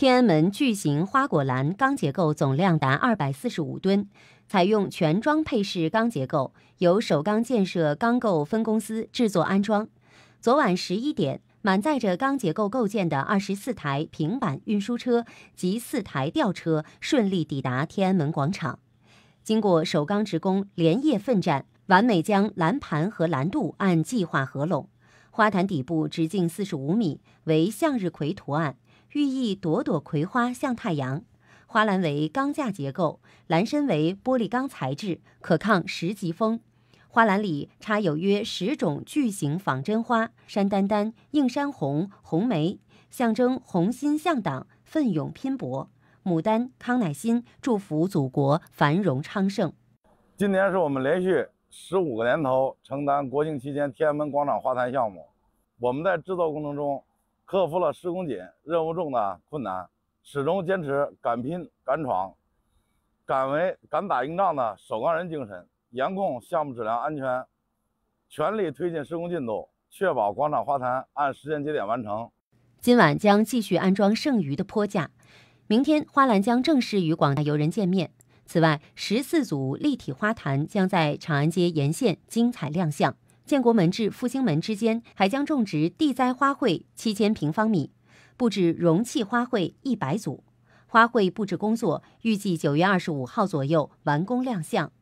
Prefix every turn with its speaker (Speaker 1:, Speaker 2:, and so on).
Speaker 1: 天安门巨型花果篮钢结构总量达二百四十五吨，采用全装配式钢结构，由首钢建设钢构分公司制作安装。昨晚十一点，满载着钢结构构件的二十四台平板运输车及四台吊车顺利抵达天安门广场。经过首钢职工连夜奋战，完美将篮盘和篮度按计划合拢。花坛底部直径四十五米，为向日葵图案。寓意朵朵葵花向太阳，花篮为钢架结构，篮身为玻璃钢材质，可抗十级风。花篮里插有约十种巨型仿真花：山丹丹、映山红、红梅，象征红心向党、奋勇拼搏；牡丹、康乃馨，祝福祖国繁荣
Speaker 2: 昌盛。今年是我们连续十五个年头承担国庆期间天安门广场花坛项目，我们在制造过程中。克服了施工紧、任务重的困难，始终坚持敢拼敢闯、敢为敢打硬仗的守岗人精神，严控项目质量安全，全力推进施工进度，确保广场花坛按时间节点完成。
Speaker 1: 今晚将继续安装剩余的坡架，明天花篮将正式与广大游人见面。此外，十四组立体花坛将在长安街沿线精彩亮相。建国门至复兴门之间还将种植地栽花卉七千平方米，布置容器花卉一百组，花卉布置工作预计九月二十五号左右完工亮相。